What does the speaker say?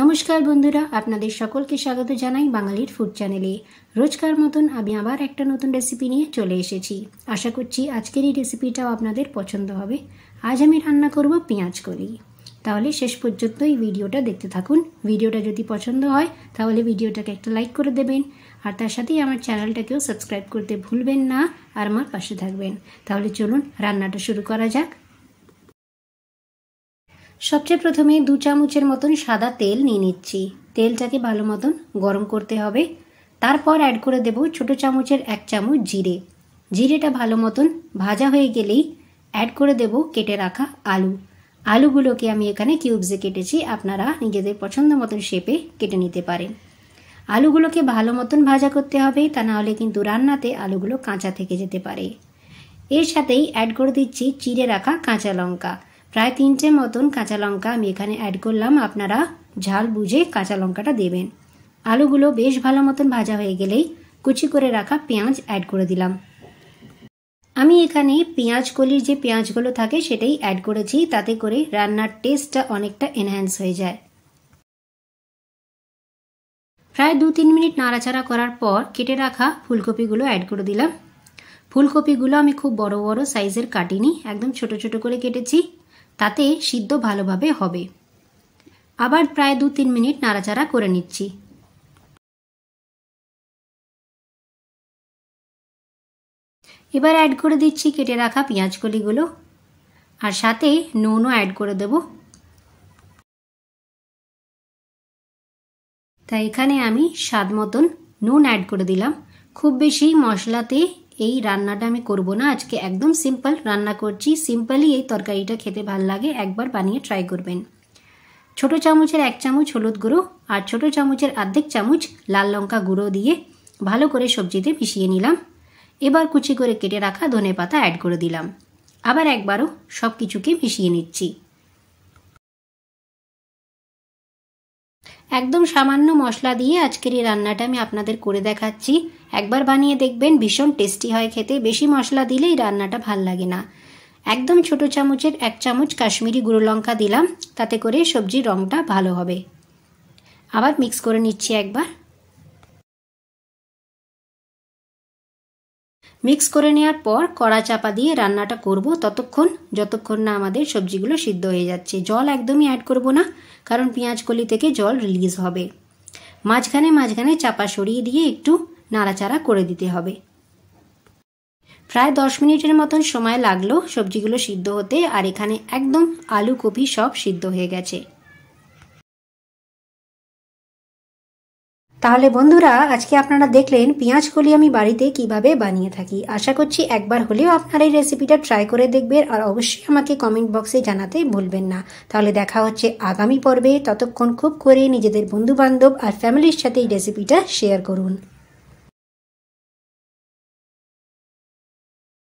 নমস্কার বন্ধুরা আপনাদের সকলকে স্বাগত জানাই বাঙালির ফুড চ্যানেলে রোজকার মতন আমি আবার একটা নতুন রেসিপি নিয়ে চলে এসেছি আশা করছি আজকের এই রেসিপিটাও আপনাদের পছন্দ হবে আজ আমি রান্না করব পেঁয়াজ করি তাহলে শেষ পর্যন্ত এই ভিডিওটা দেখতে থাকুন ভিডিওটা যদি পছন্দ হয় তাহলে ভিডিওটাকে একটা লাইক করে দেবেন আর তার সাথেই আমার চ্যানেলটাকেও সাবস্ক্রাইব করতে ভুলবেন না আর আমার পাশে থাকবেন তাহলে চলুন রান্নাটা শুরু করা যাক সবচেয়ে প্রথমে দু চামচের মতন সাদা তেল নিয়ে নিচ্ছি তেলটাকে ভালো মতন গরম করতে হবে তারপর অ্যাড করে দেব ছোট চামচের এক চামচ জিরে জিরেটা ভালো মতন ভাজা হয়ে গেলেই অ্যাড করে দেব কেটে রাখা আলু আলুগুলোকে আমি এখানে কিউবসে কেটেছি আপনারা নিজেদের পছন্দ মতন শেপে কেটে নিতে পারেন আলুগুলোকে ভালো মতন ভাজা করতে হবে তা না হলে কিন্তু রান্নাতে আলুগুলো কাঁচা থেকে যেতে পারে এর সাথেই অ্যাড করে দিচ্ছি চিড়ে রাখা কাঁচা লঙ্কা প্রায় তিনটে মতন কাঁচা লঙ্কা আমি এখানে অ্যাড করলাম আপনারা ঝাল বুঝে কাঁচা লঙ্কাটা দেবেন আলুগুলো বেশ ভালো মতন ভাজা হয়ে গেলেই কুচি করে রাখা পেঁয়াজ অ্যাড করে দিলাম আমি এখানে পেঁয়াজ কলির যে পেঁয়াজগুলো থাকে সেটাই অ্যাড করেছি তাতে করে রান্নার টেস্টটা অনেকটা এনহ্যান্স হয়ে যায় প্রায় দু তিন মিনিট নাড়াচাড়া করার পর কেটে রাখা ফুলকপিগুলো অ্যাড করে দিলাম ফুলকপিগুলো আমি খুব বড় বড় সাইজের কাটিনি একদম ছোট ছোট করে কেটেছি তাতে সিদ্ধ ভালোভাবে হবে আবার প্রায় দু তিন মিনিট নাড়াচাড়া করে নিচ্ছি এবার অ্যাড করে দিচ্ছি কেটে রাখা পেঁয়াজ কলিগুলো আর সাথে নুনও অ্যাড করে দেব তাই এখানে আমি স্বাদ মতন নুন অ্যাড করে দিলাম খুব বেশি মশলাতে এই রান্নাটা আমি করব না আজকে একদম সিম্পল রান্না করছি সিম্পলই এই তরকারিটা খেতে ভাল লাগে একবার বানিয়ে ট্রাই করবেন ছোট চামচের এক চামচ হলুদ গুঁড়ো আর ছোট চামচের অর্ধেক চামচ লাল লঙ্কা গুঁড়ো দিয়ে ভালো করে সবজিতে মিশিয়ে নিলাম এবার কুচি করে কেটে রাখা ধনে পাতা অ্যাড করে দিলাম আবার একবারও সব কিছুকে মিশিয়ে নিচ্ছি একদম সামান্য মশলা দিয়ে আজকের এই রান্নাটা আমি আপনাদের করে দেখাচ্ছি একবার বানিয়ে দেখবেন ভীষণ টেস্টি হয় খেতে বেশি মশলা দিলে এই রান্নাটা ভাল লাগে না একদম ছোট চামচের এক চামচ কাশ্মীরি গুঁড়ো লঙ্কা দিলাম তাতে করে সবজির রঙটা ভালো হবে আবার মিক্স করে নিচ্ছি একবার মিক্স করে নেওয়ার পর কড়া চাপা দিয়ে রান্নাটা করব ততক্ষণ যতক্ষণ না আমাদের সবজিগুলো সিদ্ধ হয়ে যাচ্ছে জল একদমই অ্যাড করব না কারণ পেঁয়াজ কলি থেকে জল রিলিজ হবে মাঝখানে মাঝখানে চাপা সরিয়ে দিয়ে একটু নাড়াচাড়া করে দিতে হবে প্রায় দশ মিনিটের মতন সময় লাগলো সবজিগুলো সিদ্ধ হতে আর এখানে একদম আলু কপি সব সিদ্ধ হয়ে গেছে তাহলে বন্ধুরা আজকে আপনারা দেখলেন পেঁয়াজ কলি আমি বাড়িতে কিভাবে বানিয়ে থাকি আশা করছি একবার হলেও আপনারা এই রেসিপিটা ট্রাই করে দেখবেন আর অবশ্যই আমাকে কমেন্ট বক্সে জানাতে ভুলবেন না তাহলে দেখা হচ্ছে আগামী পর্বে ততক্ষণ খুব করে নিজেদের বন্ধু বান্ধব আর ফ্যামিলির সাথে এই রেসিপিটা শেয়ার করুন